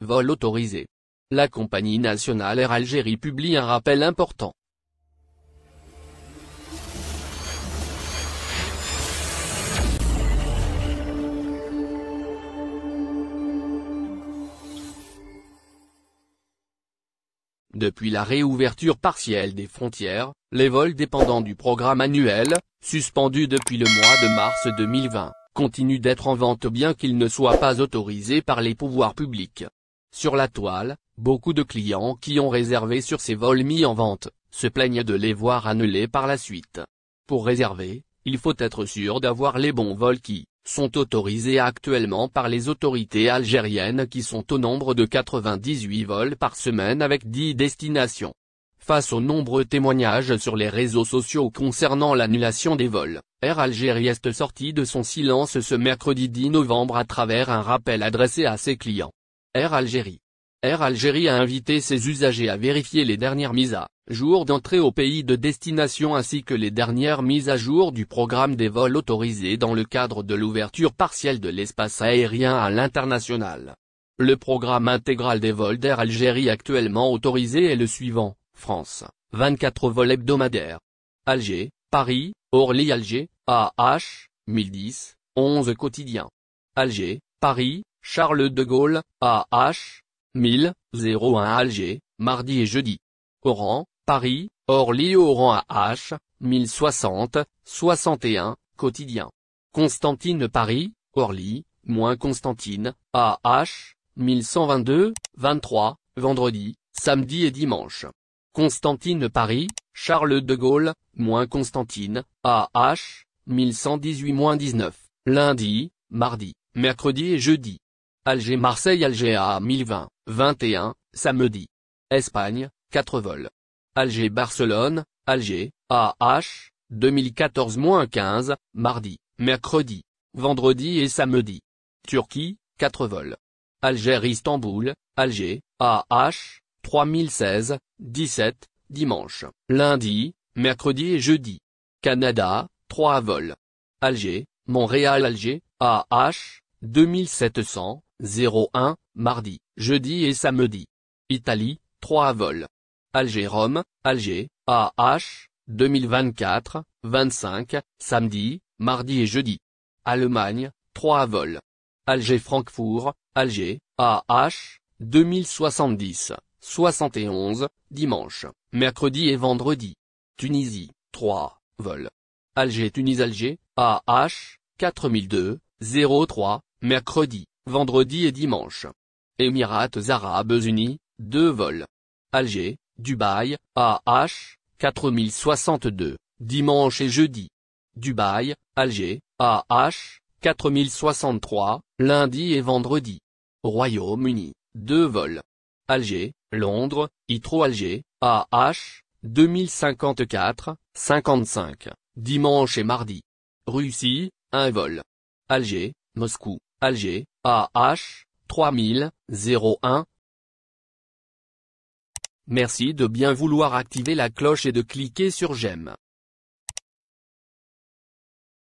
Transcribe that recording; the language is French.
Vol autorisé. La compagnie nationale Air Algérie publie un rappel important. Depuis la réouverture partielle des frontières, les vols dépendants du programme annuel, suspendus depuis le mois de mars 2020, continuent d'être en vente bien qu'ils ne soient pas autorisés par les pouvoirs publics. Sur la toile, beaucoup de clients qui ont réservé sur ces vols mis en vente, se plaignent de les voir annulés par la suite. Pour réserver, il faut être sûr d'avoir les bons vols qui sont autorisés actuellement par les autorités algériennes qui sont au nombre de 98 vols par semaine avec 10 destinations. Face aux nombreux témoignages sur les réseaux sociaux concernant l'annulation des vols, Air Algérie est sorti de son silence ce mercredi 10 novembre à travers un rappel adressé à ses clients. Air Algérie. Air Algérie a invité ses usagers à vérifier les dernières mises à jour d'entrée au pays de destination ainsi que les dernières mises à jour du programme des vols autorisés dans le cadre de l'ouverture partielle de l'espace aérien à l'international. Le programme intégral des vols d'Air Algérie actuellement autorisé est le suivant, France, 24 vols hebdomadaires. Alger, Paris, Orly-Alger, AH, 1010, 11 quotidiens. Alger, Paris, Charles de Gaulle, AH, 1000, 01 Alger, mardi et jeudi. Oran, Paris, Orly-Oran AH, 1060, 61, quotidien. Constantine Paris, Orly, moins Constantine, AH, 1122, 23, vendredi, samedi et dimanche. Constantine Paris, Charles de Gaulle, moins Constantine, AH, 1118-19, lundi, mardi mercredi et jeudi. Alger-Marseille-Alger à 1020, 21, samedi. Espagne, 4 vols. Alger-Barcelone, Alger, AH, 2014-15, mardi, mercredi, vendredi et samedi. Turquie, 4 vols. Alger-Istanbul, Alger, AH, 3016, 17, dimanche, lundi, mercredi et jeudi. Canada, 3 vols. Alger, Montréal-Alger, AH, 2700, 01, mardi, jeudi et samedi. Italie, 3 vols. Alger-Rome, Alger, AH, 2024, 25, samedi, mardi et jeudi. Allemagne, 3 vols. Alger-Francfort, Alger, AH, 2070, 71, dimanche, mercredi et vendredi. Tunisie, 3, vols. Alger-Tunis-Alger, AH, 4002, 03, Mercredi, vendredi et dimanche. Émirats Arabes Unis, deux vols. Alger, Dubaï, AH, 4062, dimanche et jeudi. Dubaï, Alger, AH, 4063, lundi et vendredi. Royaume-Uni, deux vols. Alger, Londres, Itro Alger, AH, 2054, 55, dimanche et mardi. Russie, un vol. Alger, Moscou, Alger, AH, 3000, 01. Merci de bien vouloir activer la cloche et de cliquer sur j'aime.